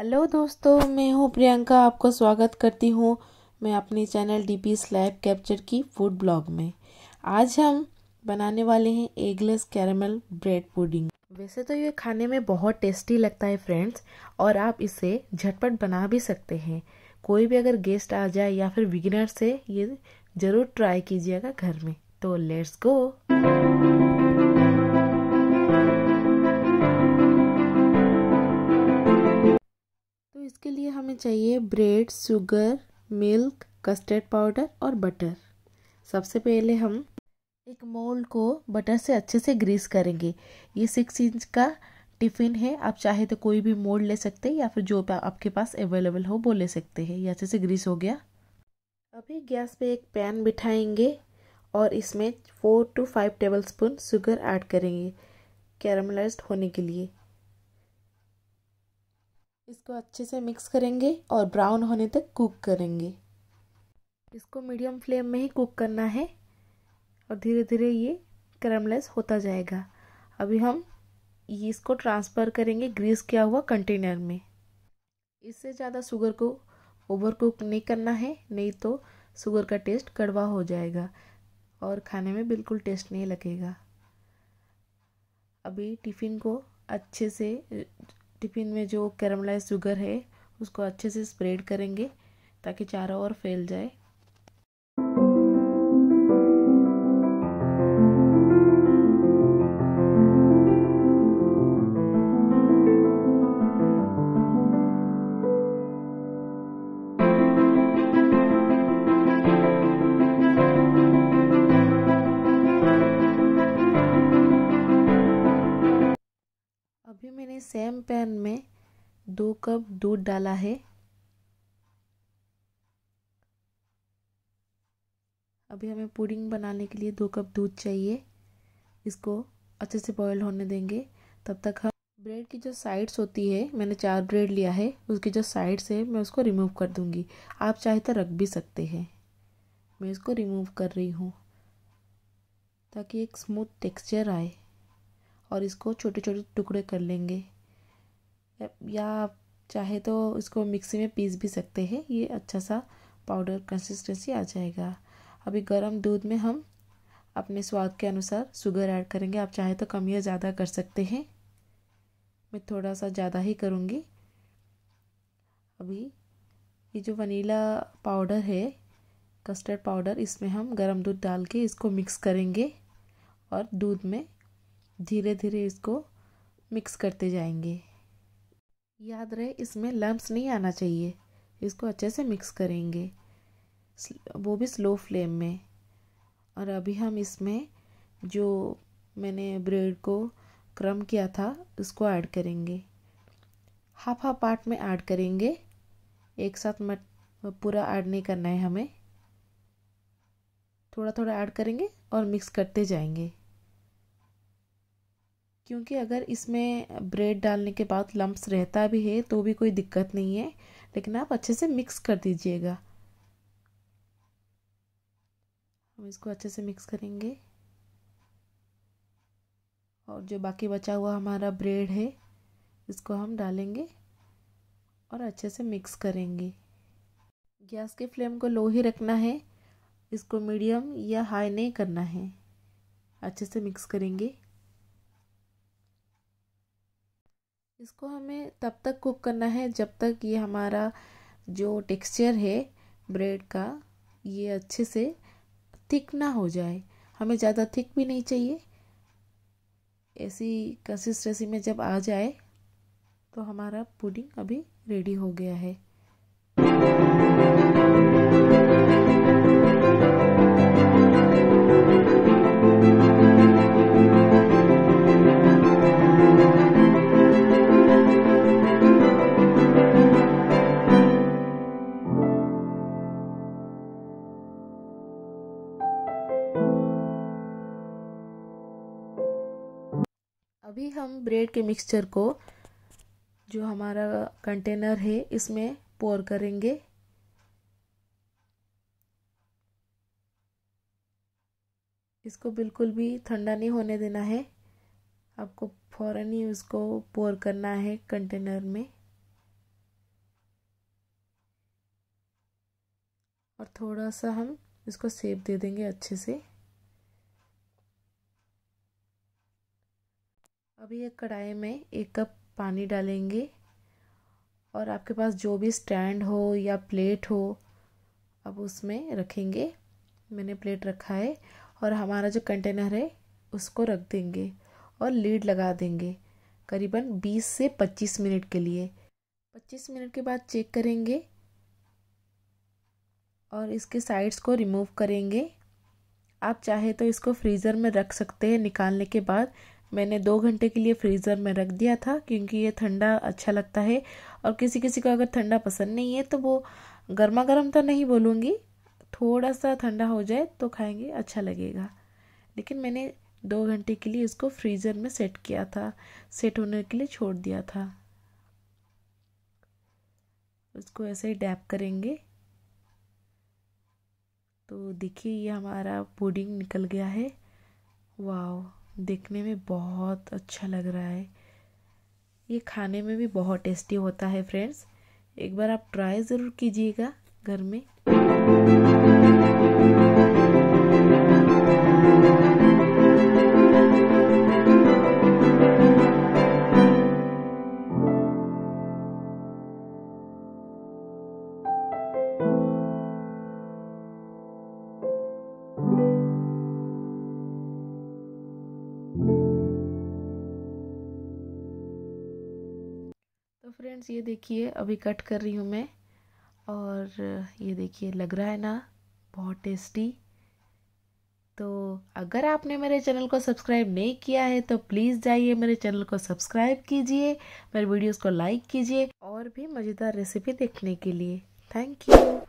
hello दोस्तों मैं हूँ प्रियंका आपका स्वागत करती हूँ मैं अपने channel D P slab capture की फूड ब्लॉग में आज हम बनाने वाले हैं एगलेस कैरमल ब्रेड पुडिंग वैसे तो ये खाने में बहुत टेस्टी लगता है फ्रेंड्स और आप इसे झटपट बना भी सकते हैं कोई भी अगर गेस्ट आ जाए या फिर बिगिनर से ये ज़रूर ट्राई कीजिएगा घर में तो लेट्स गो इसके लिए हमें चाहिए bread sugar milk custard powder और बटर सबसे पहले हम एक मोल्ड को बटर से अच्छे से ग्रीस करेंगे ये सिक्स इंच का टिफ़िन है आप चाहे तो कोई भी मोल्ड ले सकते हैं या फिर जो आपके पास अवेलेबल हो वो ले सकते हैं ये अच्छे से ग्रीस हो गया अभी गैस पे एक पैन बिठाएंगे और इसमें four to five tablespoon sugar add करेंगे कैरमलाइज होने के लिए इसको अच्छे से मिक्स करेंगे और ब्राउन होने तक कुक करेंगे इसको मीडियम फ्लेम में ही कुक करना है और धीरे धीरे ये करमलेस होता जाएगा अभी हम इसको ट्रांसफ़र करेंगे ग्रीस किया हुआ कंटेनर में इससे ज़्यादा शुगर को ओवर कुक नहीं करना है नहीं तो शुगर का टेस्ट कड़वा हो जाएगा और खाने में बिल्कुल टेस्ट नहीं लगेगा अभी टिफ़िन को अच्छे से टिफ़िन में जो कैरमलाइज शुगर है उसको अच्छे से स्प्रेड करेंगे ताकि चारों ओर फैल जाए अभी मैंने सेम पैन में दो कप दूध डाला है अभी हमें पुडिंग बनाने के लिए दो कप दूध चाहिए इसको अच्छे से बॉयल होने देंगे तब तक हम ब्रेड की जो साइड्स होती है मैंने चार ब्रेड लिया है उसकी जो साइड्स है मैं उसको रिमूव कर दूंगी आप चाहे तो रख भी सकते हैं मैं इसको रिमूव कर रही हूँ ताकि एक स्मूथ टेक्सचर आए और इसको छोटे छोटे टुकड़े कर लेंगे या चाहे तो इसको मिक्सी में पीस भी सकते हैं ये अच्छा सा पाउडर कंसिस्टेंसी आ जाएगा अभी गर्म दूध में हम अपने स्वाद के अनुसार शुगर ऐड करेंगे आप चाहे तो कम या ज़्यादा कर सकते हैं मैं थोड़ा सा ज़्यादा ही करूँगी अभी ये जो वनीला पाउडर है कस्टर्ड पाउडर इसमें हम गरम दूध डाल के इसको मिक्स करेंगे और दूध में धीरे धीरे इसको मिक्स करते जाएंगे याद रहे इसमें लम्ब्स नहीं आना चाहिए इसको अच्छे से मिक्स करेंगे वो भी स्लो फ्लेम में और अभी हम इसमें जो मैंने ब्रेड को क्रम किया था उसको ऐड करेंगे हाफ हाफ पार्ट में ऐड करेंगे एक साथ मत पूरा ऐड नहीं करना है हमें थोड़ा थोड़ा ऐड करेंगे और मिक्स करते जाएंगे क्योंकि अगर इसमें ब्रेड डालने के बाद लम्ब्स रहता भी है तो भी कोई दिक्कत नहीं है लेकिन आप अच्छे से मिक्स कर दीजिएगा हम इसको अच्छे से मिक्स करेंगे और जो बाकी बचा हुआ हमारा ब्रेड है इसको हम डालेंगे और अच्छे से मिक्स करेंगे गैस के फ्लेम को लो ही रखना है इसको मीडियम या हाई नहीं करना है अच्छे से मिक्स करेंगे इसको हमें तब तक कुक करना है जब तक ये हमारा जो टेक्सचर है ब्रेड का ये अच्छे से थिक ना हो जाए हमें ज़्यादा थिक भी नहीं चाहिए ऐसी कंसिस्टेंसी में जब आ जाए तो हमारा पुडिंग अभी रेडी हो गया है अभी हम ब्रेड के मिक्सचर को जो हमारा कंटेनर है इसमें पोर करेंगे इसको बिल्कुल भी ठंडा नहीं होने देना है आपको फ़ौरन ही उसको पोर करना है कंटेनर में और थोड़ा सा हम इसको सेप दे देंगे अच्छे से अभी एक कढ़ाई में एक कप पानी डालेंगे और आपके पास जो भी स्टैंड हो या प्लेट हो अब उसमें रखेंगे मैंने प्लेट रखा है और हमारा जो कंटेनर है उसको रख देंगे और लीड लगा देंगे करीबन 20 से 25 मिनट के लिए 25 मिनट के बाद चेक करेंगे और इसके साइड्स को रिमूव करेंगे आप चाहे तो इसको फ्रीज़र में रख सकते हैं निकालने के बाद मैंने दो घंटे के लिए फ्रीज़र में रख दिया था क्योंकि ये ठंडा अच्छा लगता है और किसी किसी को अगर ठंडा पसंद नहीं है तो वो गर्मा गर्म तो नहीं बोलूँगी थोड़ा सा ठंडा हो जाए तो खाएंगे अच्छा लगेगा लेकिन मैंने दो घंटे के लिए इसको फ्रीज़र में सेट किया था सेट होने के लिए छोड़ दिया था उसको ऐसे ही डैप करेंगे तो देखिए ये हमारा पुडिंग निकल गया है वाह देखने में बहुत अच्छा लग रहा है ये खाने में भी बहुत टेस्टी होता है फ्रेंड्स एक बार आप ट्राई ज़रूर कीजिएगा घर में फ्रेंड्स ये देखिए अभी कट कर रही हूँ मैं और ये देखिए लग रहा है ना बहुत टेस्टी तो अगर आपने मेरे चैनल को सब्सक्राइब नहीं किया है तो प्लीज़ जाइए मेरे चैनल को सब्सक्राइब कीजिए मेरे वीडियोस को लाइक कीजिए और भी मज़ेदार रेसिपी देखने के लिए थैंक यू